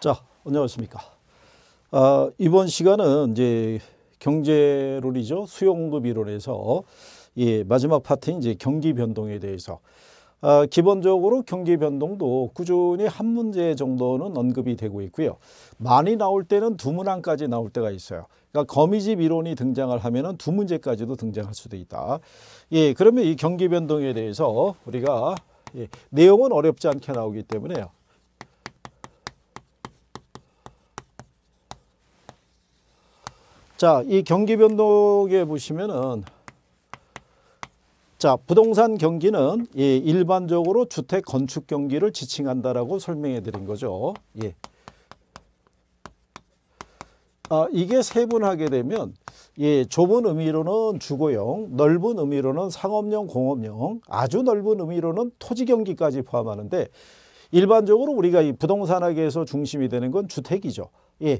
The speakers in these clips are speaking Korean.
자, 안녕하십니까. 아, 이번 시간은 이제 경제론이죠. 수요공급 이론에서 예, 마지막 파트인 이제 경기 변동에 대해서 아, 기본적으로 경기 변동도 꾸준히 한 문제 정도는 언급이 되고 있고요. 많이 나올 때는 두 문항까지 나올 때가 있어요. 그러니까 거미집 이론이 등장을 하면두 문제까지도 등장할 수도 있다. 예, 그러면 이 경기 변동에 대해서 우리가 예, 내용은 어렵지 않게 나오기 때문에요. 자, 이 경기 변동에 보시면은 자, 부동산 경기는 예, 일반적으로 주택 건축 경기를 지칭한다라고 설명해 드린 거죠. 예. 아, 이게 세분하게 되면 예, 좁은 의미로는 주거용, 넓은 의미로는 상업용, 공업용, 아주 넓은 의미로는 토지 경기까지 포함하는데 일반적으로 우리가 이 부동산학에서 중심이 되는 건 주택이죠. 예.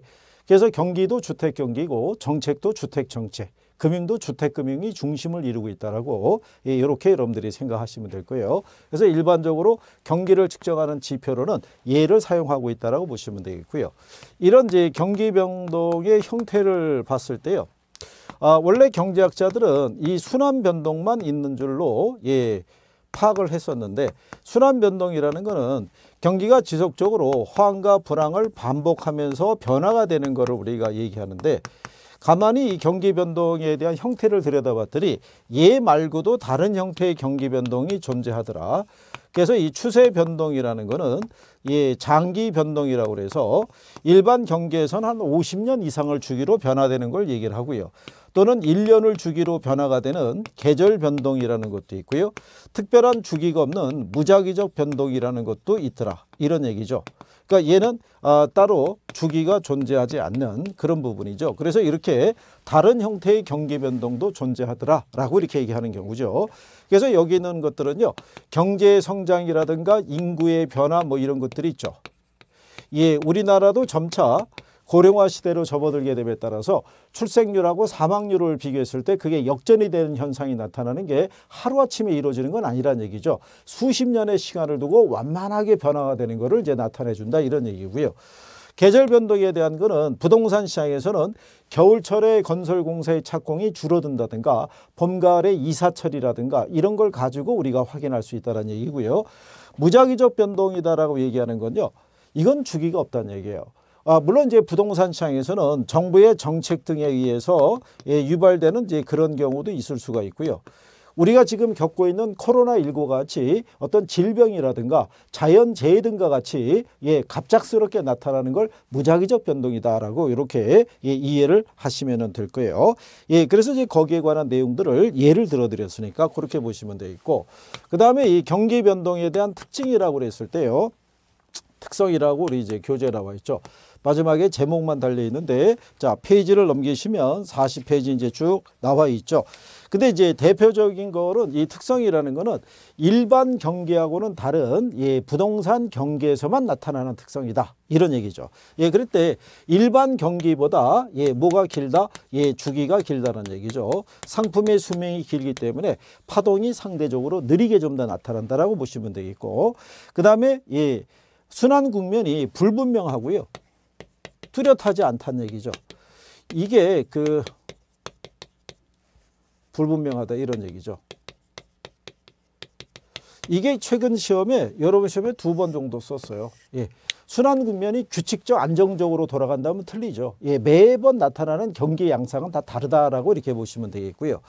그래서 경기도 주택 경기고 정책도 주택 정책, 금융도 주택 금융이 중심을 이루고 있다라고 이렇게 여러분들이 생각하시면 될 거예요. 그래서 일반적으로 경기를 측정하는 지표로는 예를 사용하고 있다라고 보시면 되겠고요. 이런 이제 경기 변동의 형태를 봤을 때요. 아, 원래 경제학자들은 이 순환 변동만 있는 줄로 예, 파악을 했었는데 순환 변동이라는 거는 경기가 지속적으로 호황과 불황을 반복하면서 변화가 되는 것을 우리가 얘기하는데 가만히 이 경기 변동에 대한 형태를 들여다봤더니 얘 말고도 다른 형태의 경기 변동이 존재하더라. 그래서 이 추세 변동이라는 거는 이 장기 변동이라고 그래서 일반 경계에서는한 50년 이상을 주기로 변화되는 걸 얘기를 하고요. 또는 1년을 주기로 변화가 되는 계절 변동이라는 것도 있고요. 특별한 주기가 없는 무작위적 변동이라는 것도 있더라. 이런 얘기죠. 그러니까 얘는 아, 따로 주기가 존재하지 않는 그런 부분이죠. 그래서 이렇게 다른 형태의 경계 변동도 존재하더라라고 이렇게 얘기하는 경우죠. 그래서 여기 있는 것들은요. 경제 성장이라든가 인구의 변화 뭐 이런 것들이 있죠. 예, 우리나라도 점차 고령화 시대로 접어들게 됨에 따라서 출생률하고 사망률을 비교했을 때 그게 역전이 되는 현상이 나타나는 게 하루아침에 이루어지는 건 아니란 얘기죠. 수십 년의 시간을 두고 완만하게 변화가 되는 거를 이제 나타내 준다 이런 얘기고요. 계절 변동에 대한 거는 부동산 시장에서는 겨울철에 건설 공사의 착공이 줄어든다든가 봄 가을에 이사철이라든가 이런 걸 가지고 우리가 확인할 수 있다는 얘기고요. 무작위적 변동이다라고 얘기하는 건요. 이건 주기가 없다는 얘기예요. 아, 물론 이제 부동산 시장에서는 정부의 정책 등에 의해서 예, 유발되는 이제 그런 경우도 있을 수가 있고요. 우리가 지금 겪고 있는 코로나19 같이 어떤 질병이라든가 자연재해 등과 같이 예, 갑작스럽게 나타나는 걸 무작위적 변동이다라고 이렇게 예, 이해를 하시면 될 거예요. 예, 그래서 이제 거기에 관한 내용들을 예를 들어 드렸으니까 그렇게 보시면 되겠고 그다음에 이 경기 변동에 대한 특징이라고 그랬을 때요. 특성이라고 우리 이제 교재에 나와 있죠. 마지막에 제목만 달려 있는데 자 페이지를 넘기시면 40페이지 이제 쭉 나와 있죠. 근데 이제 대표적인 거는 이 특성이라는 거는 일반 경기하고는 다른 예 부동산 경기에서만 나타나는 특성이다 이런 얘기죠. 예 그럴 때 일반 경기보다 예 뭐가 길다 예 주기가 길다는 얘기죠. 상품의 수명이 길기 때문에 파동이 상대적으로 느리게 좀 더 나타난다라고 보시면 되겠고 그 다음에 예. 순환 국면이 불분명하고요. 뚜렷하지 않다는 얘기죠. 이게 그 불분명하다 이런 얘기죠. 이게 최근 시험에 여러 번 시험에 두 번 정도 썼어요. 예. 순환 국면이 규칙적 안정적으로 돌아간다면 틀리죠. 예, 매번 나타나는 경기 양상은 다 다르다라고 이렇게 보시면 되겠고요.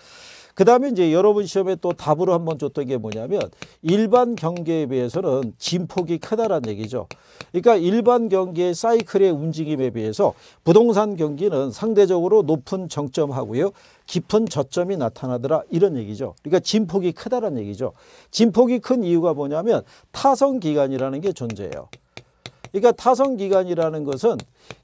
그 다음에 이제 여러분 시험에 또 답으로 한번 줬던 게 뭐냐면 일반 경기에 비해서는 진폭이 크다는 얘기죠. 그러니까 일반 경기의 사이클의 움직임에 비해서 부동산 경기는 상대적으로 높은 정점하고요. 깊은 저점이 나타나더라 이런 얘기죠. 그러니까 진폭이 크다는 얘기죠. 진폭이 큰 이유가 뭐냐면 타성기간이라는 게 존재해요. 그러니까 타성기간이라는 것은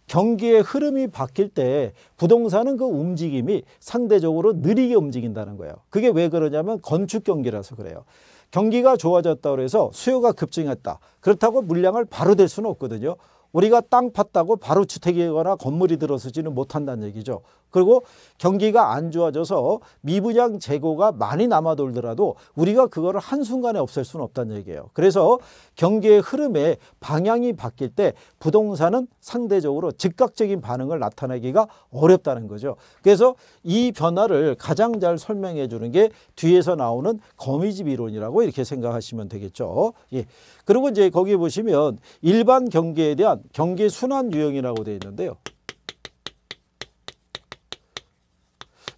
경기의 흐름이 바뀔 때 부동산은 그 움직임이 상대적으로 느리게 움직인다는 거예요. 그게 왜 그러냐면 건축 경기라서 그래요. 경기가 좋아졌다고 해서 수요가 급증했다. 그렇다고 물량을 바로 될 수는 없거든요. 우리가 땅 팠다고 바로 주택이거나 건물이 들어서지는 못한다는 얘기죠. 그리고 경기가 안 좋아져서 미분양 재고가 많이 남아 돌더라도 우리가 그거를 한순간에 없앨 수는 없다는 얘기예요. 그래서 경기의 흐름에 방향이 바뀔 때 부동산은 상대적으로 즉각적인 반응을 나타내기가 어렵다는 거죠. 그래서 이 변화를 가장 잘 설명해 주는 게 뒤에서 나오는 거미집 이론이라고 이렇게 생각하시면 되겠죠. 예. 그리고 이제 거기 보시면 일반 경기에 대한 경기 순환 유형이라고 되어 있는데요.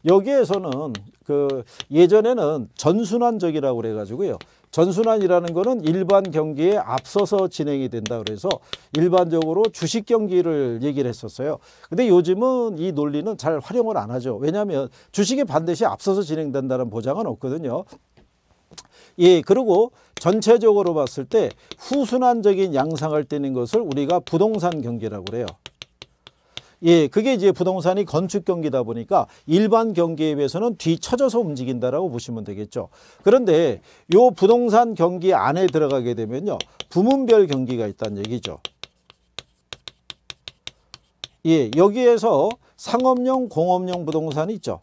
여기에서는 그 예전에는 전순환적이라고 그래가지고요. 전순환이라는 거는 일반 경기에 앞서서 진행이 된다 그래서 일반적으로 주식 경기를 얘기를 했었어요. 근데 요즘은 이 논리는 잘 활용을 안 하죠. 왜냐하면 주식이 반드시 앞서서 진행된다는 보장은 없거든요. 예, 그리고 전체적으로 봤을 때 후순환적인 양상을 띠는 것을 우리가 부동산 경기라고 그래요. 예, 그게 이제 부동산이 건축 경기다 보니까 일반 경기에 비해서는 뒤쳐져서 움직인다라고 보시면 되겠죠. 그런데 요 부동산 경기 안에 들어가게 되면요. 부문별 경기가 있다는 얘기죠. 예, 여기에서 상업용, 공업용 부동산이 있죠.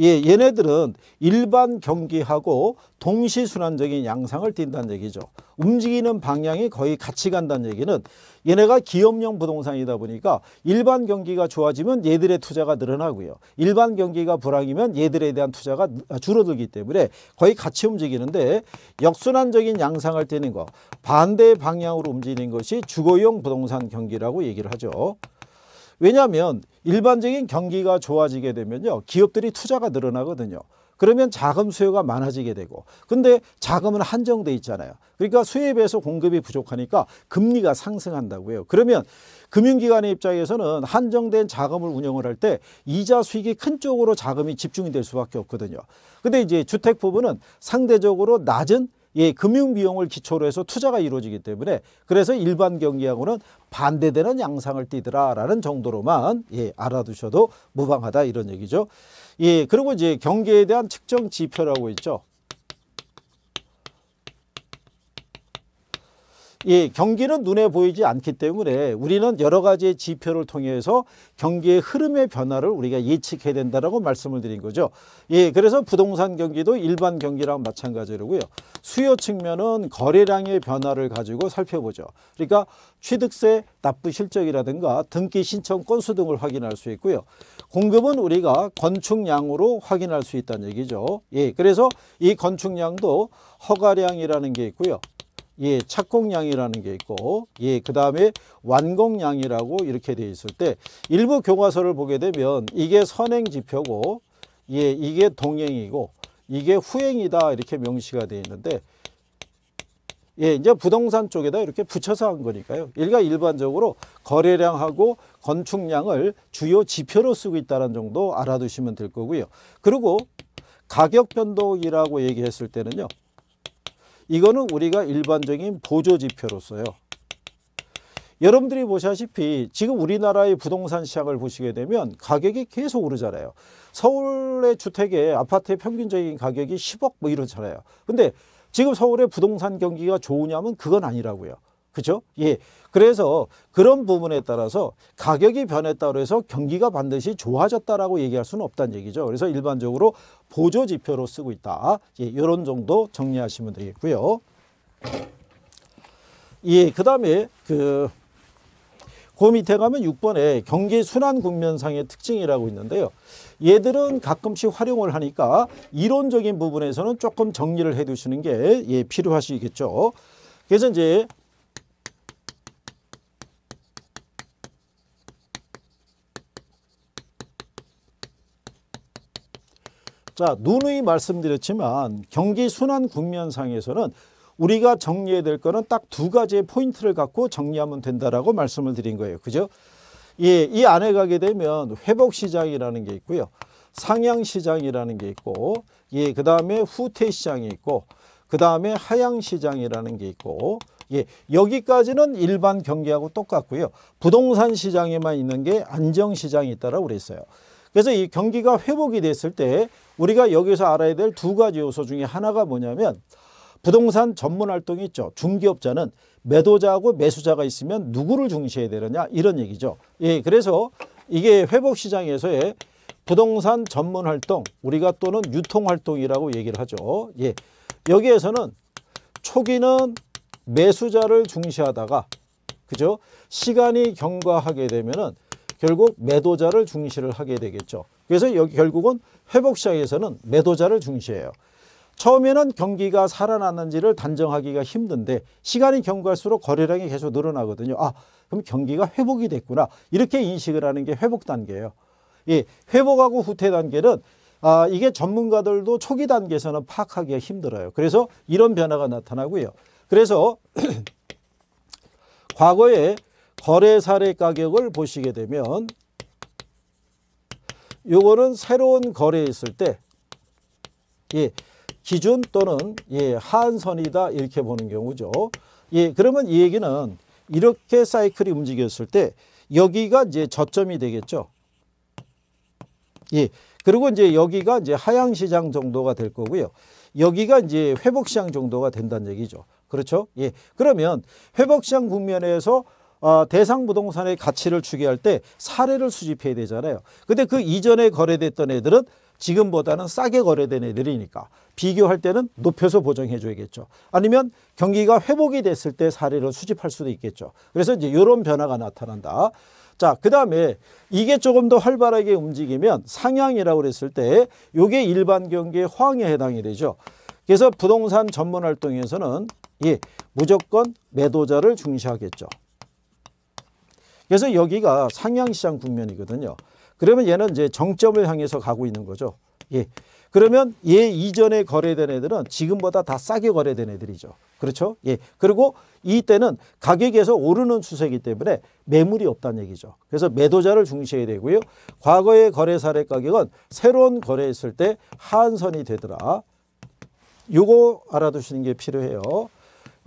예, 얘네들은 일반 경기하고 동시순환적인 양상을 띈다는 얘기죠. 움직이는 방향이 거의 같이 간다는 얘기는 얘네가 기업용 부동산이다 보니까 일반 경기가 좋아지면 얘들의 투자가 늘어나고요. 일반 경기가 불황이면 얘들에 대한 투자가 줄어들기 때문에 거의 같이 움직이는데 역순환적인 양상을 띠는 거 반대 방향으로 움직이는 것이 주거용 부동산 경기라고 얘기를 하죠. 왜냐하면 일반적인 경기가 좋아지게 되면요. 기업들이 투자가 늘어나거든요. 그러면 자금 수요가 많아지게 되고 근데 자금은 한정돼 있잖아요. 그러니까 수요에 비해서 공급이 부족하니까 금리가 상승한다고 해요. 그러면 금융기관의 입장에서는 한정된 자금을 운영을 할 때 이자 수익이 큰 쪽으로 자금이 집중이 될 수밖에 없거든요. 근데 이제 주택 부분은 상대적으로 낮은 예, 금융 비용을 기초로 해서 투자가 이루어지기 때문에 그래서 일반 경기하고는 반대되는 양상을 띠더라라는 정도로만 예, 알아두셔도 무방하다 이런 얘기죠. 예, 그리고 이제 경기에 대한 측정 지표라고 있죠. 예, 경기는 눈에 보이지 않기 때문에 우리는 여러 가지 지표를 통해서 경기의 흐름의 변화를 우리가 예측해야 된다라고 말씀을 드린 거죠. 예, 그래서 부동산 경기도 일반 경기랑 마찬가지로고요. 수요 측면은 거래량의 변화를 가지고 살펴보죠. 그러니까 취득세 납부 실적이라든가 등기 신청 건수 등을 확인할 수 있고요. 공급은 우리가 건축량으로 확인할 수 있다는 얘기죠. 예, 그래서 이 건축량도 허가량이라는 게 있고요. 예, 착공량이라는 게 있고 예, 그다음에 완공량이라고 이렇게 돼 있을 때 일부 교과서를 보게 되면 이게 선행 지표고 예, 이게 동행이고 이게 후행이다 이렇게 명시가 돼 있는데 예, 이제 부동산 쪽에다 이렇게 붙여서 한 거니까요. 일가 일반적으로 거래량하고 건축량을 주요 지표로 쓰고 있다는 정도 알아두시면 될 거고요. 그리고 가격 변동이라고 얘기했을 때는요. 이거는 우리가 일반적인 보조지표로써요. 여러분들이 보시다시피 지금 우리나라의 부동산 시장을 보시게 되면 가격이 계속 오르잖아요. 서울의 주택의 아파트의 평균적인 가격이 10억 뭐 이렇잖아요. 근데 지금 서울의 부동산 경기가 좋으냐면 그건 아니라고요. 그죠? 예. 그래서 그런 부분에 따라서 가격이 변했다고 해서 경기가 반드시 좋아졌다라고 얘기할 수는 없다는 얘기죠. 그래서 일반적으로 보조 지표로 쓰고 있다. 예, 요런 정도 정리하시면 되겠고요. 예, 그다음에 그그 밑에 가면 6번에 경기 순환 국면상의 특징이라고 있는데요. 얘들은 가끔씩 활용을 하니까 이론적인 부분에서는 조금 정리를 해 두시는 게 예, 필요하시겠죠. 그래서 이제 자, 누누이 말씀드렸지만 경기 순환 국면상에서는 우리가 정리해야 될 거는 딱 두 가지의 포인트를 갖고 정리하면 된다라고 말씀을 드린 거예요. 그죠? 예, 이 안에 가게 되면 회복 시장이라는 게 있고요. 상향 시장이라는 게 있고 예, 그다음에 후퇴 시장이 있고 그다음에 하향 시장이라는 게 있고 예, 여기까지는 일반 경기하고 똑같고요. 부동산 시장에만 있는 게 안정 시장이 있다라고 그랬어요. 그래서 이 경기가 회복이 됐을 때 우리가 여기서 알아야 될 두 가지 요소 중에 하나가 뭐냐면 부동산 전문 활동이 있죠. 중개업자는 매도자하고 매수자가 있으면 누구를 중시해야 되느냐 이런 얘기죠. 예, 그래서 이게 회복 시장에서의 부동산 전문 활동 우리가 또는 유통 활동이라고 얘기를 하죠. 예. 여기에서는 초기는 매수자를 중시하다가 그죠? 시간이 경과하게 되면은 결국 매도자를 중시를 하게 되겠죠. 그래서 여기 결국은 회복시장에서는 매도자를 중시해요. 처음에는 경기가 살아났는지를 단정하기가 힘든데 시간이 경과할수록 거래량이 계속 늘어나거든요. 아 그럼 경기가 회복이 됐구나 이렇게 인식을 하는 게 회복 단계예요. 예, 회복하고 후퇴 단계는 아, 이게 전문가들도 초기 단계에서는 파악하기가 힘들어요. 그래서 이런 변화가 나타나고요. 그래서 과거에 거래사례 가격을 보시게 되면 요거는 새로운 거래에 있을 때 예, 기준 또는 예, 한선이다 이렇게 보는 경우죠. 예, 그러면 이 얘기는 이렇게 사이클이 움직였을 때 여기가 이제 저점이 되겠죠. 예. 그리고 이제 여기가 이제 하향 시장 정도가 될 거고요. 여기가 이제 회복 시장 정도가 된다는 얘기죠. 그렇죠? 예. 그러면 회복 시장 국면에서 어, 대상 부동산의 가치를 추계할 때 사례를 수집해야 되잖아요. 근데 그 이전에 거래됐던 애들은 지금보다는 싸게 거래된 애들이니까 비교할 때는 높여서 보정해 줘야겠죠. 아니면 경기가 회복이 됐을 때 사례를 수집할 수도 있겠죠. 그래서 이제 이런 변화가 나타난다. 자, 그 다음에 이게 조금 더 활발하게 움직이면 상향이라고 그랬을 때 이게 일반 경기의 호황에 해당이 되죠. 그래서 부동산 전문 활동에서는 예, 무조건 매도자를 중시하겠죠. 그래서 여기가 상향시장 국면이거든요. 그러면 얘는 이제 정점을 향해서 가고 있는 거죠. 예. 그러면 얘 이전에 거래된 애들은 지금보다 다 싸게 거래된 애들이죠. 그렇죠? 예. 그리고 이때는 가격에서 오르는 추세이기 때문에 매물이 없다는 얘기죠. 그래서 매도자를 중시해야 되고요. 과거의 거래 사례 가격은 새로운 거래했을 때 하한선이 되더라. 요거 알아두시는 게 필요해요.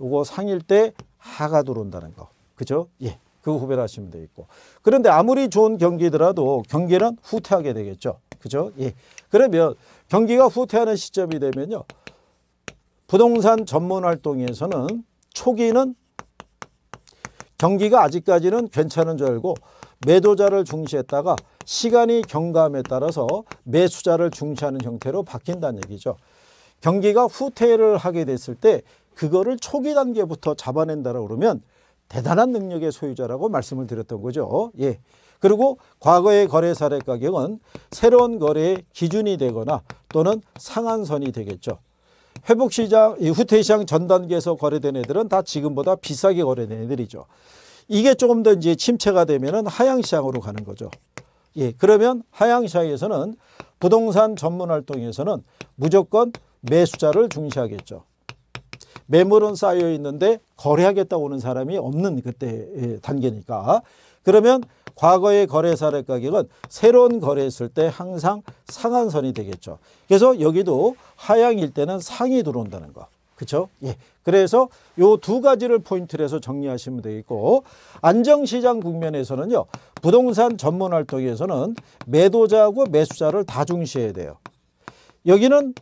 요거 상일 때 하가 들어온다는 거. 그죠? 예. 그 후배를 하시면 되겠고 그런데 아무리 좋은 경기더라도 경기는 후퇴하게 되겠죠. 그죠? 예. 그러면 경기가 후퇴하는 시점이 되면요. 부동산 전문 활동에서는 초기는 경기가 아직까지는 괜찮은 줄 알고 매도자를 중시했다가 시간이 경감에 따라서 매수자를 중시하는 형태로 바뀐다는 얘기죠. 경기가 후퇴를 하게 됐을 때 그거를 초기 단계부터 잡아낸다라고 그러면 대단한 능력의 소유자라고 말씀을 드렸던 거죠. 예. 그리고 과거의 거래 사례 가격은 새로운 거래의 기준이 되거나 또는 상한선이 되겠죠. 회복시장, 후퇴시장 전 단계에서 거래된 애들은 다 지금보다 비싸게 거래된 애들이죠. 이게 조금 더 이제 침체가 되면은 하향시장으로 가는 거죠. 예, 그러면 하향시장에서는 부동산 전문 활동에서는 무조건 매수자를 중시하겠죠. 매물은 쌓여 있는데 거래하겠다 오는 사람이 없는 그때 예, 단계니까 그러면 과거의 거래 사례 가격은 새로운 거래했을 때 항상 상한선이 되겠죠. 그래서 여기도 하향일 때는 상이 들어온다는 거. 그렇죠? 예. 그래서 요 두 가지를 포인트로 해서 정리하시면 되겠고 안정시장 국면에서는요. 부동산 전문 활동에서는 매도자하고 매수자를 다 중시해야 돼요. 여기는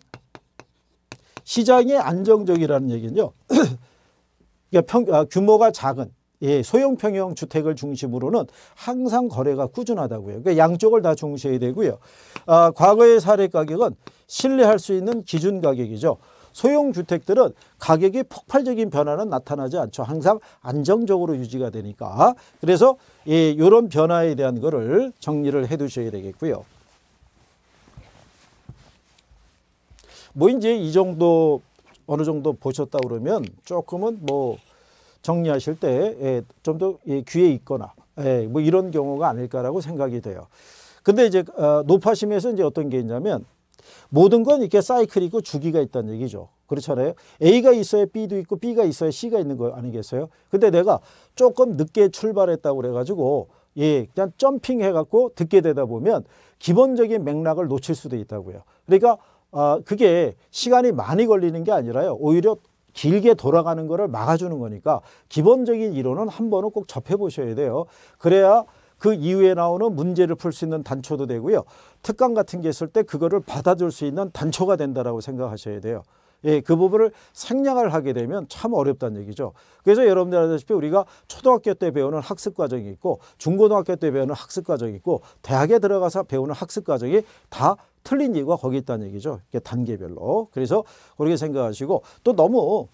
시장이 안정적이라는 얘기는요. 그러니까 평, 아, 규모가 작은 예, 소형 평형 주택을 중심으로는 항상 거래가 꾸준하다고요. 그러니까 양쪽을 다 중시해야 되고요. 아, 과거의 사례 가격은 신뢰할 수 있는 기준 가격이죠. 소형 주택들은 가격이 폭발적인 변화는 나타나지 않죠. 항상 안정적으로 유지가 되니까. 그래서 예, 이런 변화에 대한 거를 정리를 해 두셔야 되겠고요. 뭐 이제 이 정도 어느 정도 보셨다 그러면 조금은 뭐 정리하실 때 좀더 예, 예, 귀에 있거나 예, 뭐 이런 경우가 아닐까라고 생각이 돼요. 근데 이제 어, 노파심에서 이제 어떤 게 있냐면 모든 건 이렇게 사이클이고 주기가 있다는 얘기죠. 그렇잖아요. A가 있어야 B도 있고 B가 있어야 C가 있는 거 아니겠어요? 근데 내가 조금 늦게 출발했다고 그래가지고 예, 그냥 점핑해갖고 듣게 되다 보면 기본적인 맥락을 놓칠 수도 있다고요. 그러니까 아, 그게 시간이 많이 걸리는 게 아니라요. 오히려 길게 돌아가는 거를 막아주는 거니까 기본적인 이론은 한 번은 꼭 접해보셔야 돼요. 그래야 그 이후에 나오는 문제를 풀 수 있는 단초도 되고요. 특강 같은 게 있을 때 그거를 받아줄 수 있는 단초가 된다라고 생각하셔야 돼요. 예, 그 부분을 생략을 하게 되면 참 어렵다는 얘기죠. 그래서 여러분들 아시다시피 우리가 초등학교 때 배우는 학습 과정이 있고 중고등학교 때 배우는 학습 과정이 있고 대학에 들어가서 배우는 학습 과정이 다 틀린 이유가 거기 있다는 얘기죠. 이게 단계별로. 그래서 그렇게 생각하시고 또 너무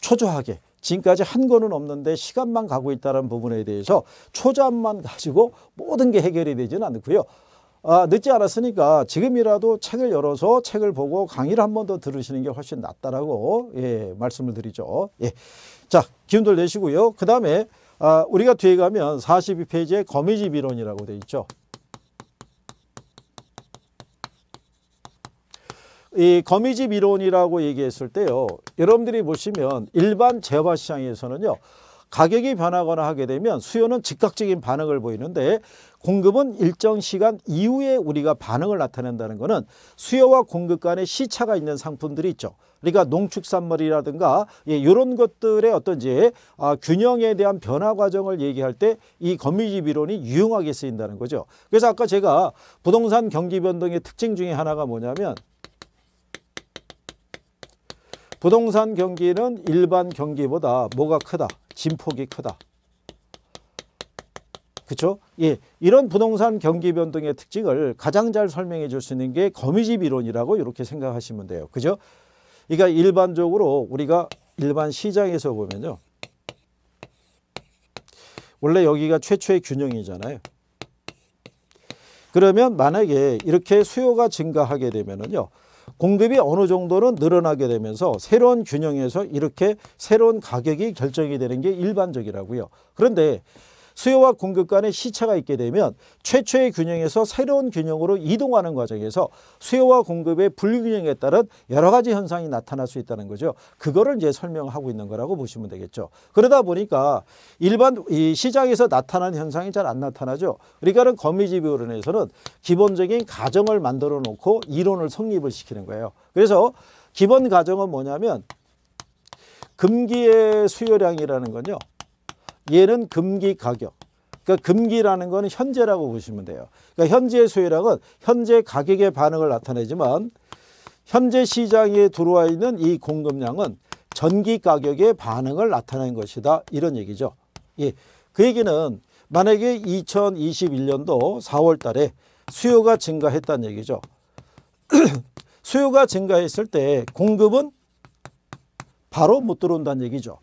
초조하게 지금까지 한 거는 없는데 시간만 가고 있다는 부분에 대해서 초조함만 가지고 모든 게 해결이 되지는 않고요. 아, 늦지 않았으니까 지금이라도 책을 열어서 책을 보고 강의를 한 번 더 들으시는 게 훨씬 낫다라고 예, 말씀을 드리죠. 예. 자, 기운들 내시고요. 그 다음에 아, 우리가 뒤에 가면 42페이지에 거미집 이론이라고 돼 있죠. 이 거미집 이론이라고 얘기했을 때요. 여러분들이 보시면 일반 재화 시장에서는요. 가격이 변하거나 하게 되면 수요는 즉각적인 반응을 보이는데 공급은 일정 시간 이후에 우리가 반응을 나타낸다는 것은 수요와 공급 간의 시차가 있는 상품들이 있죠. 그러니까 농축산물이라든가 이런 예, 것들의 어떤지 아, 균형에 대한 변화 과정을 얘기할 때 이 거미집 이론이 유용하게 쓰인다는 거죠. 그래서 아까 제가 부동산 경기 변동의 특징 중에 하나가 뭐냐면 부동산 경기는 일반 경기보다 뭐가 크다? 진폭이 크다. 그렇죠? 예, 이런 부동산 경기 변동의 특징을 가장 잘 설명해 줄 수 있는 게 거미집 이론이라고 이렇게 생각하시면 돼요. 그죠? 그러니까 일반적으로 우리가 일반 시장에서 보면요. 원래 여기가 최초의 균형이잖아요. 그러면 만약에 이렇게 수요가 증가하게 되면은요. 공급이 어느 정도는 늘어나게 되면서 새로운 균형에서 이렇게 새로운 가격이 결정이 되는 게 일반적이라고요. 그런데 수요와 공급 간의 시차가 있게 되면 최초의 균형에서 새로운 균형으로 이동하는 과정에서 수요와 공급의 불균형에 따른 여러 가지 현상이 나타날 수 있다는 거죠. 그거를 이제 설명하고 있는 거라고 보시면 되겠죠. 그러다 보니까 일반 이 시장에서 나타난 현상이 잘 안 나타나죠. 그러니까는 거미집이론에서는 기본적인 가정을 만들어 놓고 이론을 성립을 시키는 거예요. 그래서 기본 가정은 뭐냐면 금기의 수요량이라는 건요. 얘는 금기 가격. 그러니까 금기라는 거는 현재라고 보시면 돼요. 그러니까 현재 수요량은 현재 가격의 반응을 나타내지만 현재 시장에 들어와 있는 이 공급량은 전기 가격의 반응을 나타낸 것이다. 이런 얘기죠. 예. 그 얘기는 만약에 2021년도 4월 달에 수요가 증가했다는 얘기죠. 수요가 증가했을 때 공급은 바로 못 들어온다는 얘기죠.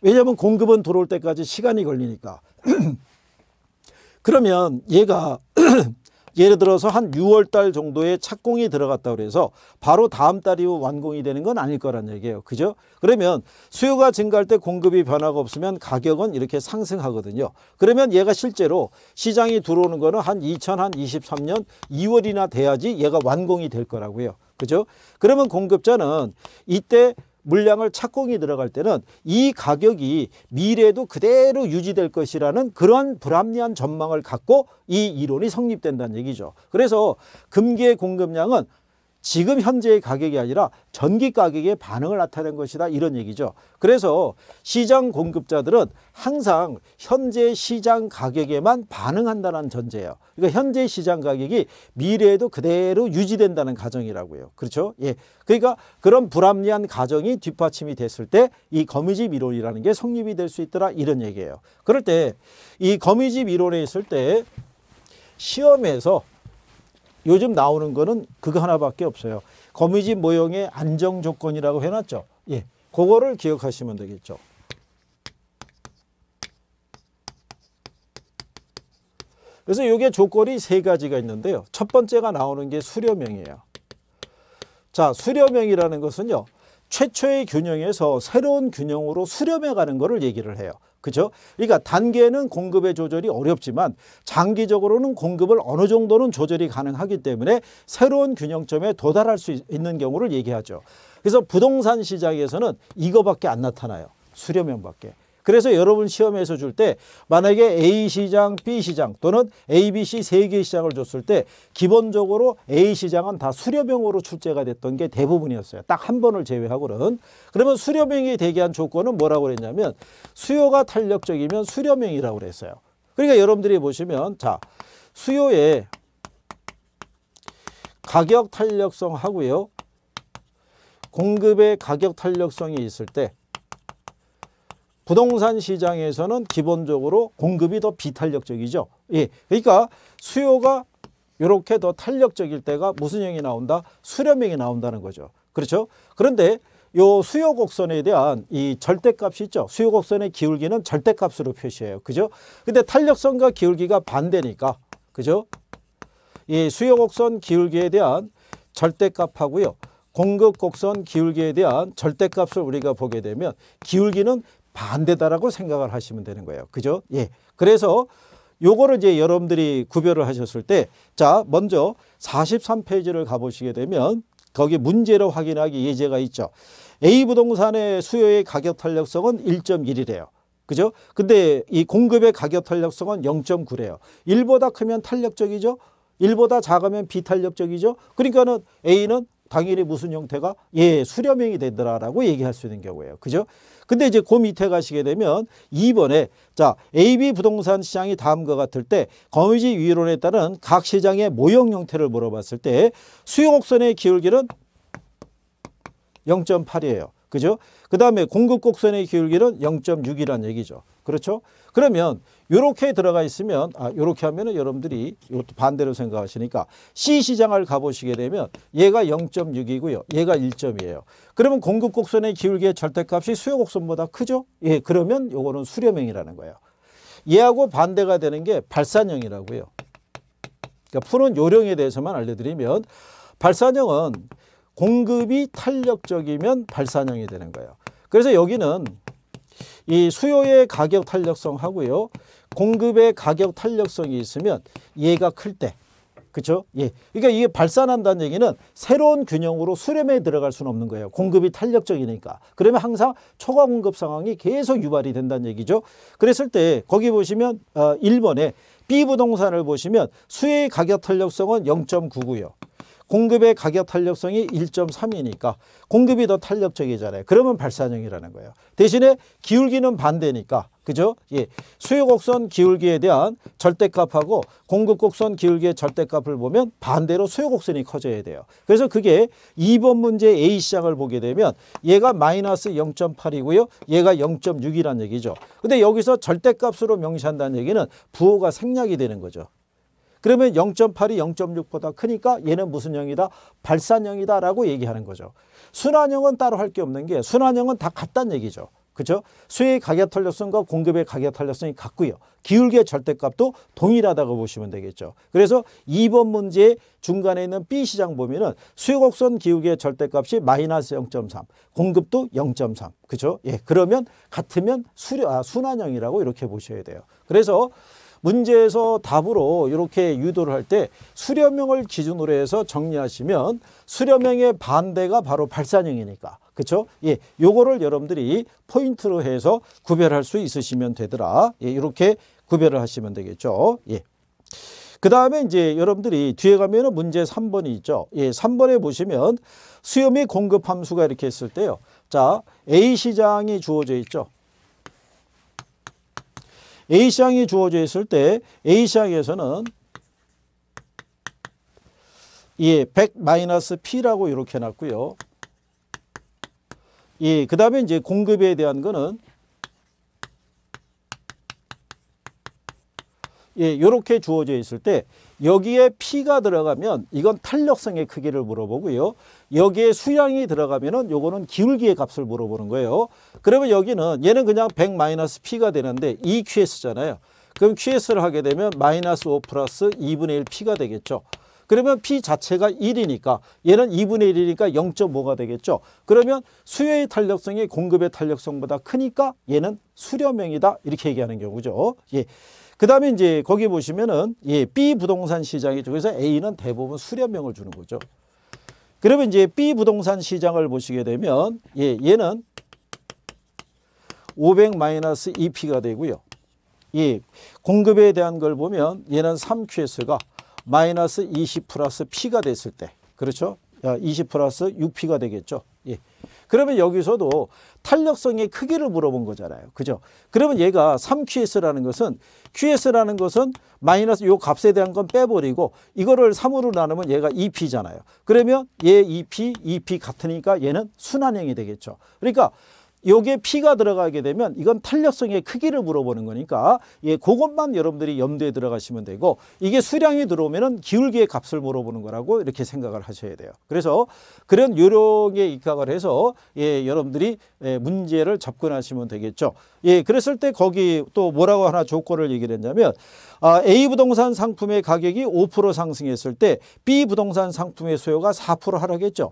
왜냐하면 공급은 들어올 때까지 시간이 걸리니까. 그러면 얘가 예를 들어서 한 6월달 정도에 착공이 들어갔다 그래서 바로 다음 달이 완공이 되는 건 아닐 거란 얘기예요. 그죠? 그러면 수요가 증가할 때 공급이 변화가 없으면 가격은 이렇게 상승하거든요. 그러면 얘가 실제로 시장이 들어오는 거는 한 2023년 2월이나 돼야지 얘가 완공이 될 거라고요. 그죠? 그러면 공급자는 이때 물량을 착공이 들어갈 때는 이 가격이 미래도 에 그대로 유지될 것이라는 그런 불합리한 전망을 갖고 이 이론이 성립된다는 얘기죠. 그래서 금괴 공급량은 지금 현재의 가격이 아니라 전기 가격의 반응을 나타낸 것이다 이런 얘기죠. 그래서 시장 공급자들은 항상 현재 시장 가격에만 반응한다는 전제예요. 그러니까 현재 시장 가격이 미래에도 그대로 유지된다는 가정이라고요. 그렇죠? 예. 그러니까 그런 불합리한 가정이 뒷받침이 됐을 때 이 거미집 이론이라는 게 성립이 될 수 있더라 이런 얘기예요. 그럴 때 이 거미집 이론에 있을 때 시험에서 요즘 나오는 거는 그거 하나밖에 없어요. 거미집 모형의 안정 조건이라고 해놨죠. 예, 그거를 기억하시면 되겠죠. 그래서 이게 조건이 세 가지가 있는데요. 첫 번째가 나오는 게 수렴형이에요. 자, 수렴형이라는 것은요. 최초의 균형에서 새로운 균형으로 수렴해 가는 것을 얘기를 해요. 그죠? 그러니까 단기는 공급의 조절이 어렵지만 장기적으로는 공급을 어느 정도는 조절이 가능하기 때문에 새로운 균형점에 도달할 수 있는 경우를 얘기하죠. 그래서 부동산 시장에서는 이거밖에 안 나타나요. 수렴형밖에. 그래서 여러분 시험에서 줄 때 만약에 A 시장, B 시장 또는 A, B, C 세 개 시장을 줬을 때 기본적으로 A 시장은 다 수료병으로 출제가 됐던 게 대부분이었어요. 딱 한 번을 제외하고는. 그러면 수료병이 대기한 조건은 뭐라고 그랬냐면 수요가 탄력적이면 수료병이라고 그랬어요. 그러니까 여러분들이 보시면 자 수요에 가격 탄력성 하고요. 공급의 가격 탄력성이 있을 때 부동산 시장에서는 기본적으로 공급이 더 비탄력적이죠. 예. 그러니까 수요가 이렇게 더 탄력적일 때가 무슨 형이 나온다? 수렴형이 나온다는 거죠. 그렇죠? 그런데 요 수요 곡선에 대한 이 절대값이 있죠. 수요 곡선의 기울기는 절대값으로 표시해요. 그죠? 근데 탄력성과 기울기가 반대니까. 그죠? 이 수요 곡선 기울기에 대한 절대값하고요. 공급 곡선 기울기에 대한 절대값을 우리가 보게 되면 기울기는 반대다라고 생각을 하시면 되는 거예요. 그죠? 예. 그래서 요거를 이제 여러분들이 구별을 하셨을 때 자, 먼저 43페이지를 가보시게 되면 거기 문제로 확인하기 예제가 있죠. A 부동산의 수요의 가격 탄력성은 1.1이래요. 그죠? 근데 이 공급의 가격 탄력성은 0.9래요. 1보다 크면 탄력적이죠. 1보다 작으면 비탄력적이죠. 그러니까는 A는 당연히 무슨 형태가 예, 수렴형이 되더라라고 얘기할 수 있는 경우예요. 그죠? 근데 이제 그 밑에 가시게 되면 2번에 자 AB 부동산 시장이 다음과 같을 때 거미지 위론에 따른 각 시장의 모형 형태를 물어봤을 때 수용옥선의 기울기는 0.8이에요. 그죠? 그 다음에 공급 곡선의 기울기는 0.6이라는 얘기죠. 그렇죠? 그러면 이렇게 들어가 있으면 아 요렇게 하면은 여러분들이 이것도 반대로 생각하시니까 C 시장을 가보시게 되면 얘가 0.6이고요. 얘가 1점이에요. 그러면 공급 곡선의 기울기의 절대값이 수요 곡선보다 크죠? 예, 그러면 요거는 수렴형이라는 거예요. 얘하고 반대가 되는 게 발산형이라고요. 그러니까 푸는 요령에 대해서만 알려드리면 발산형은 공급이 탄력적이면 발산형이 되는 거예요. 그래서 여기는 이 수요의 가격 탄력성 하고요. 공급의 가격 탄력성이 있으면 얘가 클 때. 그렇죠? 예. 그러니까 이게 발산한다는 얘기는 새로운 균형으로 수렴에 들어갈 수는 없는 거예요. 공급이 탄력적이니까. 그러면 항상 초과 공급 상황이 계속 유발이 된다는 얘기죠. 그랬을 때 거기 보시면 어, 1번에 B부동산을 보시면 수요의 가격 탄력성은 0.99요. 공급의 가격 탄력성이 1.3이니까 공급이 더 탄력적이잖아요. 그러면 발산형이라는 거예요. 대신에 기울기는 반대니까 그죠? 예. 수요 곡선 기울기에 대한 절대값하고 공급 곡선 기울기의 절대값을 보면 반대로 수요 곡선이 커져야 돼요. 그래서 그게 2번 문제 A 시장을 보게 되면 얘가 마이너스 0.8이고요. 얘가 0 6이라는 얘기죠. 근데 여기서 절대값으로 명시한다는 얘기는 부호가 생략이 되는 거죠. 그러면 0.8이 0.6보다 크니까 얘는 무슨 형이다? 발산형이다 라고 얘기하는 거죠. 순환형은 따로 할 게 없는 게 순환형은 다 같단 얘기죠. 그죠? 수의 가격 탄력성과 공급의 가격 탄력성이 같고요. 기울기의 절대값도 동일하다고 보시면 되겠죠. 그래서 2번 문제의 중간에 있는 B 시장 보면은 수요곡선 기울기의 절대값이 마이너스 0.3, 공급도 0.3. 그죠? 예. 그러면 같으면 수려 아, 순환형이라고 이렇게 보셔야 돼요. 그래서 문제에서 답으로 이렇게 유도를 할 때 수렴형을 기준으로 해서 정리하시면 수렴형의 반대가 바로 발산형이니까 그렇죠? 예, 요거를 여러분들이 포인트로 해서 구별할 수 있으시면 되더라. 예, 이렇게 구별을 하시면 되겠죠. 예. 그 다음에 이제 여러분들이 뒤에 가면은 문제 3번이 있죠. 예, 3번에 보시면 수염및 공급 함수가 이렇게 했을 때요. 자, A 시장이 주어져 있죠. A쌍이 시 주어져 있을 때 A쌍에서는 시 예, 100 마이너스 P라고 이렇게 해놨고요. 예, 그 다음에 이제 공급에 대한 거는 예, 이렇게 주어져 있을 때 여기에 P가 들어가면 이건 탄력성의 크기를 물어보고요. 여기에 수량이 들어가면은 요거는 기울기의 값을 물어보는 거예요. 그러면 여기는 얘는 그냥 100 P가 되는데 EQS잖아요. 그럼 QS를 하게 되면 마이너스 5 플러스 2분의 1 P가 되겠죠. 그러면 P 자체가 1이니까 얘는 2분의 1이니까 0.5가 되겠죠. 그러면 수요의 탄력성이 공급의 탄력성보다 크니까 얘는 수렴형이다 이렇게 얘기하는 경우죠. 예. 그 다음에 이제 거기 보시면은 예, B 부동산 시장이 쪽에서 A는 대부분 수렴형을 주는 거죠. 그러면 이제 B 부동산 시장을 보시게 되면 예, 얘는 500-2P가 되고요. 예, 공급에 대한 걸 보면 얘는 3QS가 마이너스 20 플러스 P가 됐을 때 그렇죠? 20 플러스 6P가 되겠죠. 그러면 여기서도 탄력성의 크기를 물어본 거잖아요. 그죠? 그러면 얘가 3QS라는 것은 QS라는 것은 마이너스 요 값에 대한 건 빼버리고 이거를 3으로 나누면 얘가 2P잖아요. 그러면 얘 2P, 2P 같으니까 얘는 순환형이 되겠죠. 그러니까 여기에 P가 들어가게 되면 이건 탄력성의 크기를 물어보는 거니까 예, 그것만 여러분들이 염두에 들어가시면 되고 이게 수량이 들어오면 은 기울기의 값을 물어보는 거라고 이렇게 생각을 하셔야 돼요. 그래서 그런 요령에 입각을 해서 예, 여러분들이 예, 문제를 접근하시면 되겠죠. 예, 그랬을 때 거기 또 뭐라고 하나 조건을 얘기를 했냐면 아, A 부동산 상품의 가격이 5% 상승했을 때 B 부동산 상품의 수요가 4% 하락했죠.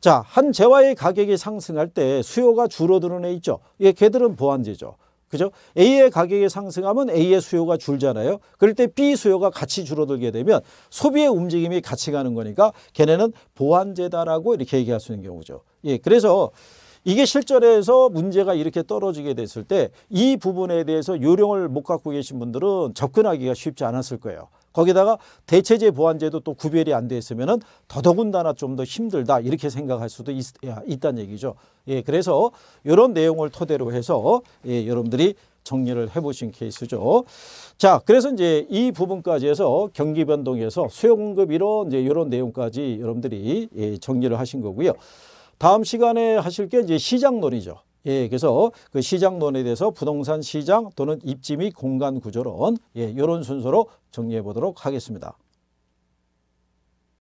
자, 한 재화의 가격이 상승할 때 수요가 줄어드는 애 있죠. 예, 걔들은 보완제죠. 그죠? A의 가격이 상승하면 A의 수요가 줄잖아요. 그럴 때 B 수요가 같이 줄어들게 되면 소비의 움직임이 같이 가는 거니까 걔네는 보완제다라고 이렇게 얘기할 수 있는 경우죠. 예, 그래서 이게 실전에서 문제가 이렇게 떨어지게 됐을 때 이 부분에 대해서 요령을 못 갖고 계신 분들은 접근하기가 쉽지 않았을 거예요. 거기다가 대체제 보완제도 또 구별이 안 돼 있으면은 더더군다나 좀 더 힘들다 이렇게 생각할 수도 있, 있다는 얘기죠. 예, 그래서 이런 내용을 토대로 해서 예, 여러분들이 정리를 해보신 케이스죠. 자, 그래서 이제 이 부분까지 해서 경기 변동에서 수요공급 이론 이제 이런 내용까지 여러분들이 예, 정리를 하신 거고요. 다음 시간에 하실 게 이제 시장론이죠. 예, 그래서 그 시장론에 대해서 부동산 시장 또는 입지 및 공간 구조론 예, 요런 순서로 정리해 보도록 하겠습니다.